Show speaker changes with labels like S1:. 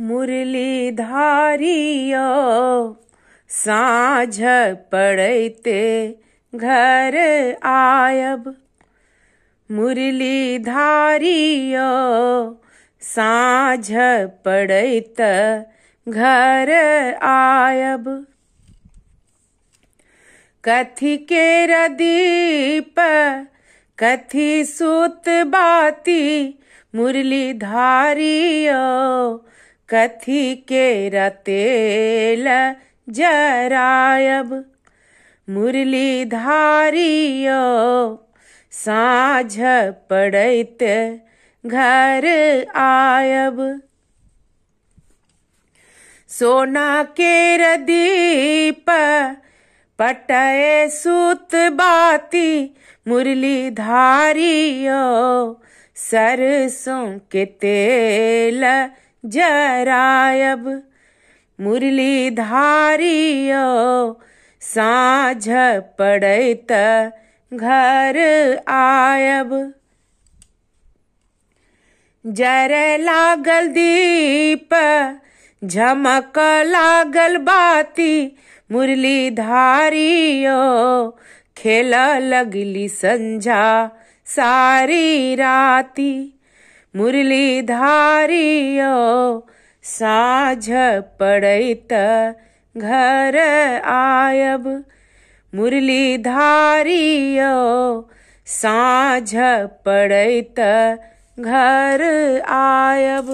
S1: मुरलीधारियो साँझ पड़ते घर आयब मुरलीधारियो साँझ पड़त घर आयब कथि के रदीप कथि सुत बाती मुरलीधारियो कथी के रतेल जरायब धारियो साँझ पड़ैत घर आयब सोना के दीप पटय सूत बाती धारियो सरसों के तेल जरायब मुरली धारियो साँझ पड़ैत घर आयब जर लागल दीप झमक लागल बाती धारियो खेल लगली संझा सारी राती मुरली मुरलीधारियो साझ पड़ैत घर आयब मुरलीधारियो साँझ पड़ैत घर आयब